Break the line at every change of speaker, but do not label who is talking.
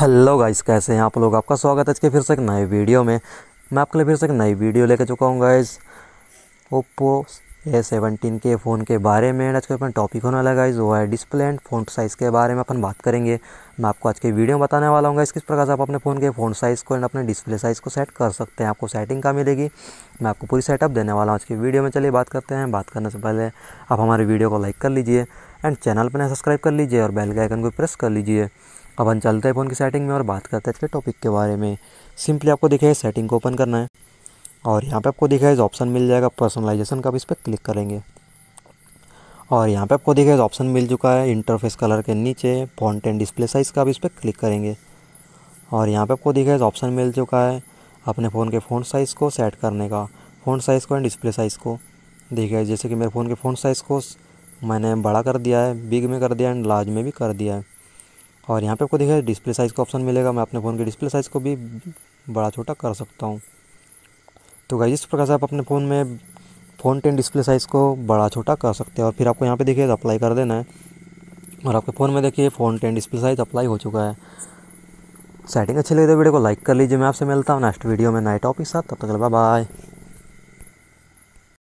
hello guys कैसे हैं आप लोग आपका स्वागत है आज के फिर से एक नए वीडियो में मैं आपके लिए फिर से एक नई वीडियो लेकर चुका हूँ गाइस ओप्पो ए सेवनटीन के फ़ोन के बारे में आज का अपना टॉपिक होने वाला गाइस वो है डिस्प्ले एंड फ़ोन साइज़ के बारे में अपन बात करेंगे मैं आपको आज के वीडियो में बताने वाला हूँ गाइस किस प्रकार से आप अपने फ़ोन के फ़ोन साइज़ को एंड अपने डिस्प्ले साइज़ को सेट कर सकते हैं आपको सेटिंग का मिलेगी मैं आपको पूरी सेटअप देने वाला हूँ आज की वीडियो में चलिए बात करते हैं बात करने से पहले आप हमारे वीडियो को लाइक कर लीजिए एंड चैनल पर सब्सक्राइब कर लीजिए और बेल के आइकन को प्रेस कर लीजिए अब हम चलते हैं फ़ोन की सेटिंग में और बात करते हैं इसके टॉपिक के बारे में सिंपली आपको दिखेगा सेटिंग को ओपन करना है और यहाँ पे आपको इस ऑप्शन मिल जाएगा पर्सनलाइजेशन का भी इस पर क्लिक करेंगे और यहाँ पे आपको दिखाए ऑप्शन मिल चुका है इंटरफेस कलर के नीचे फॉन्ट एंड डिस्प्ले साइज़ का भी इस पर क्लिक करेंगे और यहाँ पे आपको दिखाए ऑप्शन मिल चुका है अपने फ़ोन के फ़ोन साइज़ को सेट करने का फ़ोन साइज़ को एंड डिस्प्ले साइज़ को देखिए जैसे कि मेरे फ़ोन के फ़ोन साइज़ को मैंने बड़ा कर दिया है बिग में कर दिया एंड लार्ज में भी कर दिया है और यहाँ पे आपको देखिए डिस्प्ले साइज़ का ऑप्शन मिलेगा मैं अपने फ़ोन के डिस्प्ले साइज़ को भी बड़ा छोटा कर सकता हूँ तो गाइज इस प्रकार से आप अपने फ़ोन में फ़ोन टेन डिस्प्ले साइज़ को बड़ा छोटा कर सकते हैं और फिर आपको यहाँ पे देखिए अप्लाई कर देना है और आपके फ़ोन में देखिए phone ten display size apply हो चुका है सेटिंग अच्छी लगी तो वीडियो को लाइक कर लीजिए मैं आपसे मिलता हूँ नेक्स्ट वीडियो में नए टॉपिक साथ तब तक बाय बाय